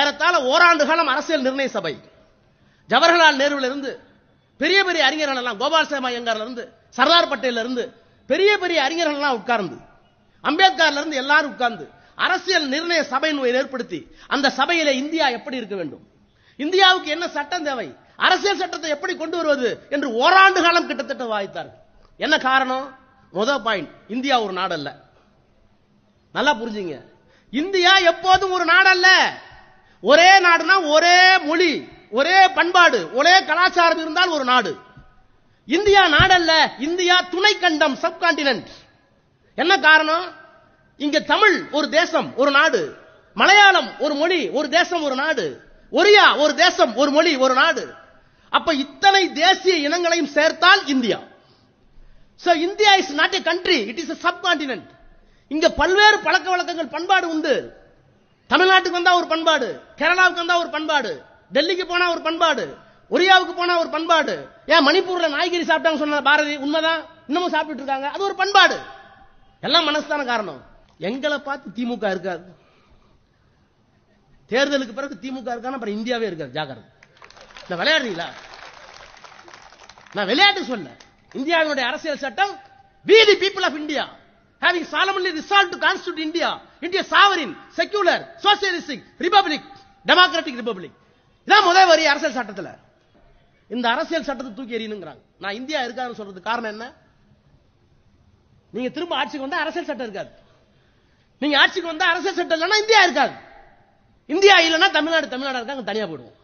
ஏறத்தாழ ஓராண்டு காலம் அரசியல் நிர்ணய சபை ஜவஹர்லால் நேருவில் இருந்து பெரிய பெரிய அறிஞர்கள் எல்லாம் கோபால் சேமா ஐயங்கார்ல இருந்து சர்தார் பட்டேல இருந்து பெரிய பெரிய அறிஞர்கள் எல்லாம் உட்கார்ந்து அம்பேத்கர்ல இருந்து எல்லாரும் உட்கார்ந்து அரசியல் நிர்ணய நோயை ஏற்படுத்தி அந்த சபையில இந்தியா எப்படி இருக்க வேண்டும் இந்தியாவுக்கு என்ன சட்டம் தேவை அரசியல் சட்டத்தை எப்படி கொண்டு வருவது என்று ஓராண்டு காலம் கிட்டத்தட்ட வாய்த்தார் என்ன காரணம் முத பாயிண்ட் இந்தியா ஒரு நாடல்ல நல்லா புரிஞ்சுங்க இந்தியா எப்போதும் ஒரு நாடல்ல ஒரே நாடுனா ஒரே மொழி ஒரே பண்பாடு ஒரே கலாச்சாரம் இருந்தால் ஒரு நாடு இந்தியா நாடல்ல இந்தியா துணை கண்டம் சப்கான்டினென்ட் என்ன காரணம் இங்க தமிழ் ஒரு தேசம் ஒரு நாடு மலையாளம் ஒரு மொழி ஒரு தேசம் ஒரு நாடு ஒரியா ஒரு தேசம் ஒரு மொழி ஒரு நாடு அப்ப இத்தனை தேசிய இனங்களையும் சேர்த்தால் India so India is not a country it is subcontinent இங்க பல்வேறு பழக்க வழக்கங்கள் பண்பாடு உண்டு தமிழ்நாட்டுக்கு வந்தா ஒரு பண்பாடு கேரளாவுக்கு வந்தா ஒரு பண்பாடு டெல்லிக்கு போனா ஒரு பண்பாடு ஒரியாவுக்கு போனா ஒரு பண்பாடு ஏன் மணிப்பூர்ல நாய்கறி சாப்பிட்டாங்க சொன்ன பாரதி உண்மைதான் இன்னமும் சாப்பிட்டு இருக்காங்க அது ஒரு பண்பாடு எல்லாம் மனசுதான காரணம் எங்களை பார்த்து திமுக இருக்காது தேர்தலுக்கு பிறகு திமுக இருக்கான அப்புறம் இந்தியாவே இருக்காது ஜாகரம் விளையாடுறீங்களா நான் விளையாட்டு சொல்ல இந்தியாவினுடைய அரசியல் சட்டம் we the people of India having solemnly resolved to constitute India into sovereign secular socialistic republic republic, republic republic. இதான் முதல் வரி அரசியல் சட்டத்தில் இந்த அரசியல் சட்டத்தை தூக்கி எறியணுங்கிறாங்க நான் இந்தியா இருக்காதுன்னு சொல்றது காரணம் என்ன நீங்க திரும்ப ஆட்சிக்கு வந்தா அரசியல் சட்டம் இருக்காது நீங்க ஆட்சிக்கு வந்தா அரசியல் சட்டம் இல்லைன்னா இந்தியா இருக்காது இந்தியா இல்லைன்னா தமிழ்நாடு தமிழ்நாடு இருக்காங்க தனியா போயிடுவோம்